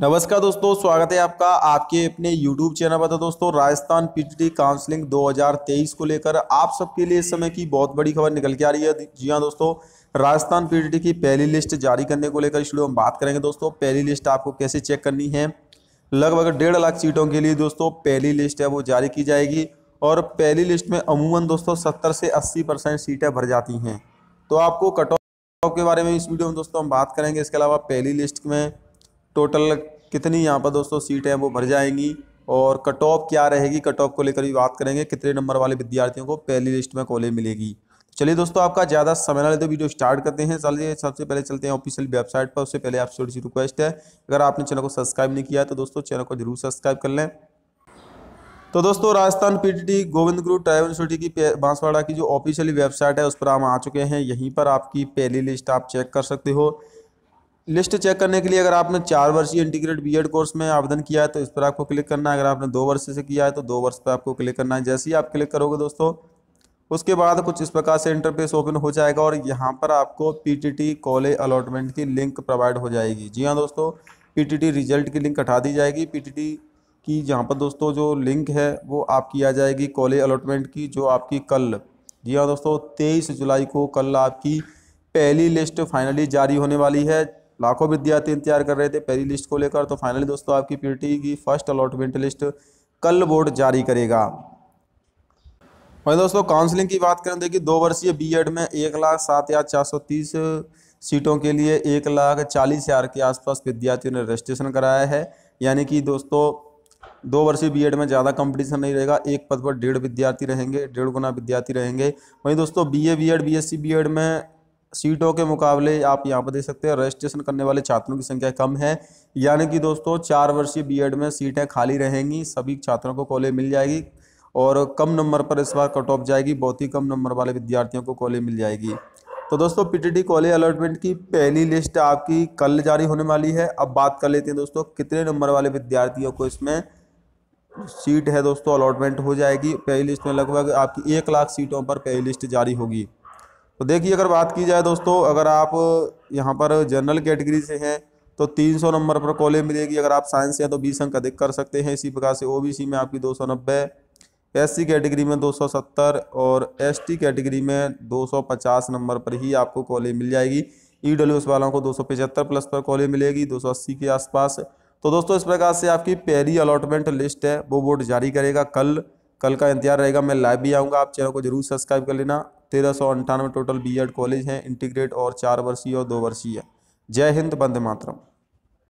नमस्कार दोस्तों स्वागत है आपका आपके अपने YouTube चैनल पर तो दोस्तों राजस्थान पीजीटी काउंसलिंग 2023 को लेकर आप सबके लिए इस समय की बहुत बड़ी खबर निकल के आ रही है जी हाँ दोस्तों राजस्थान पीजीटी की पहली लिस्ट जारी करने को लेकर इसलिए हम बात करेंगे दोस्तों पहली लिस्ट आपको कैसे चेक करनी है लगभग डेढ़ लाख सीटों के लिए दोस्तों पहली लिस्ट है वो जारी की जाएगी और पहली लिस्ट में अमूमन दोस्तों सत्तर से अस्सी परसेंट सीटें भर जाती हैं तो आपको कट ऑफ के बारे में इस वीडियो में दोस्तों हम बात करेंगे इसके अलावा पहली लिस्ट में टोटल कितनी यहाँ पर दोस्तों सीटें हैं वो भर जाएंगी और कट ऑफ क्या रहेगी कट ऑफ को लेकर भी बात करेंगे कितने नंबर वाले विद्यार्थियों को पहली लिस्ट में कॉलेज मिलेगी चलिए दोस्तों आपका ज़्यादा समय ना लेते वीडियो स्टार्ट करते हैं चलिए सबसे पहले चलते हैं ऑफिशियल वेबसाइट पर उससे पहले आपसे छोटी सी रिक्वेस्ट है अगर आपने चैनल को सब्सक्राइब नहीं किया है तो दोस्तों चैनल को जरूर सब्सक्राइब कर लें तो दोस्तों राजस्थान पीटीटी गोविंद गुरु ट्राइव यूनिवर्सिटी की बांसवाड़ा की जो ऑफिशियली वेबसाइट है उस पर हम आ चुके हैं यहीं पर आपकी पहली लिस्ट आप चेक कर सकते हो लिस्ट चेक करने के लिए अगर आपने चार वर्षीय इंटीग्रेट बीएड कोर्स में आवेदन किया है तो इस पर आपको क्लिक करना है अगर आपने दो वर्ष से किया है तो दो वर्ष पर आपको क्लिक करना है जैसे ही आप क्लिक करोगे दोस्तों उसके बाद कुछ इस प्रकार से इंटरफेस ओपन हो जाएगा और यहाँ पर आपको टी कॉलेज अलॉटमेंट की लिंक प्रोवाइड हो जाएगी जी हाँ दोस्तों टी रिजल्ट की लिंक हटा दी जाएगी टी की जहाँ पर दोस्तों जो लिंक है वो आपकी आ जाएगी कॉलेज अलॉटमेंट की जो आपकी कल जी हाँ दोस्तों तेईस जुलाई को कल आपकी पहली लिस्ट फाइनली जारी होने वाली है लाखों विद्यार्थी इंतजार कर रहे थे पहली लिस्ट को लेकर तो फाइनली दोस्तों आपकी पीटी की फर्स्ट अलॉटमेंट लिस्ट कल बोर्ड जारी करेगा वही दोस्तों काउंसलिंग की बात करें देखिए दो वर्षीय बीएड में एक लाख सात हज़ार चार सौ तीस सीटों के लिए एक लाख चालीस हज़ार के आसपास विद्यार्थियों ने रजिस्ट्रेशन कराया है यानी कि दोस्तों दो वर्षीय बीएड में ज़्यादा कंपटीशन नहीं रहेगा एक पद पर डेढ़ विद्यार्थी रहेंगे डेढ़ गुना विद्यार्थी रहेंगे वहीं दोस्तों बी ए बी एड में सीटों के मुकाबले आप यहाँ पर देख सकते हैं रजिस्ट्रेशन करने वाले छात्रों की संख्या कम है यानी कि दोस्तों चार वर्षीय बीएड में सीटें खाली रहेंगी सभी छात्रों को कॉलेज मिल जाएगी और कम नंबर पर इस बार कट ऑफ जाएगी बहुत ही कम नंबर वाले विद्यार्थियों को कॉलेज मिल जाएगी तो दोस्तों पीटीटी कॉलेज अलॉटमेंट की पहली लिस्ट आपकी कल जारी होने वाली है अब बात कर लेते हैं दोस्तों कितने नंबर वाले विद्यार्थियों को इसमें सीट है दोस्तों अलॉटमेंट हो जाएगी पहली लिस्ट में लगभग आपकी एक लाख सीटों पर पहली लिस्ट जारी होगी तो देखिए अगर बात की जाए दोस्तों अगर आप यहाँ पर जनरल कैटेगरी से हैं तो 300 नंबर पर कॉलेज मिलेगी अगर आप साइंस से हैं तो बीस अंक अधिक कर सकते हैं इसी प्रकार से ओबीसी में आपकी 290 एससी कैटेगरी में 270 और एसटी कैटेगरी में 250 नंबर पर ही आपको कॉलेज मिल जाएगी ई e वालों को पचहत्तर प्लस पर कॉलेज मिलेगी अस्सी के आसपास तो दोस्तों इस प्रकार से आपकी पहली अलॉटमेंट लिस्ट है वो बोर्ड जारी करेगा कल कल का इंतजार रहेगा मैं लाइव भी आऊँगा आप चैनल को जरूर सब्सक्राइब कर लेना तेरह सौ अंठानवे टोटल बीएड कॉलेज हैं इंटीग्रेट और चार वर्षीय और दो वर्षीय जय हिंद बंदे मातरम